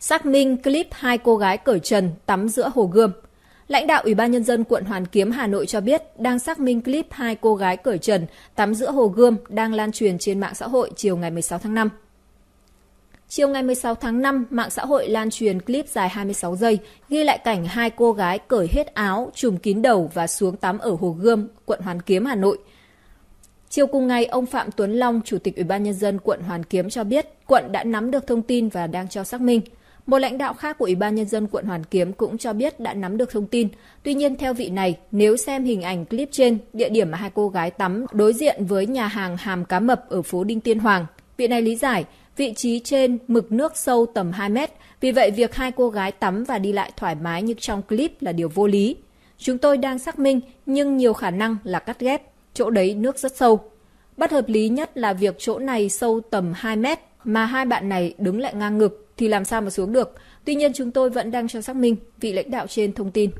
Xác minh clip hai cô gái cởi trần tắm giữa hồ gươm. Lãnh đạo Ủy ban Nhân dân quận Hoàn Kiếm Hà Nội cho biết đang xác minh clip hai cô gái cởi trần tắm giữa hồ gươm đang lan truyền trên mạng xã hội chiều ngày 16 tháng 5. Chiều ngày 16 tháng 5, mạng xã hội lan truyền clip dài 26 giây ghi lại cảnh hai cô gái cởi hết áo, trùm kín đầu và xuống tắm ở Hồ Gươm, quận Hoàn Kiếm, Hà Nội. Chiều cùng ngày, ông Phạm Tuấn Long, Chủ tịch Ủy ban Nhân dân quận Hoàn Kiếm cho biết quận đã nắm được thông tin và đang cho xác minh. Một lãnh đạo khác của Ủy ban Nhân dân quận Hoàn Kiếm cũng cho biết đã nắm được thông tin. Tuy nhiên, theo vị này, nếu xem hình ảnh clip trên, địa điểm mà hai cô gái tắm đối diện với nhà hàng Hàm Cá Mập ở phố Đinh Tiên Hoàng, vị này lý giải vị trí trên mực nước sâu tầm 2 mét, vì vậy việc hai cô gái tắm và đi lại thoải mái như trong clip là điều vô lý. Chúng tôi đang xác minh nhưng nhiều khả năng là cắt ghép, chỗ đấy nước rất sâu. Bất hợp lý nhất là việc chỗ này sâu tầm 2 mét mà hai bạn này đứng lại ngang ngực thì làm sao mà xuống được. Tuy nhiên chúng tôi vẫn đang cho xác minh, vị lãnh đạo trên thông tin.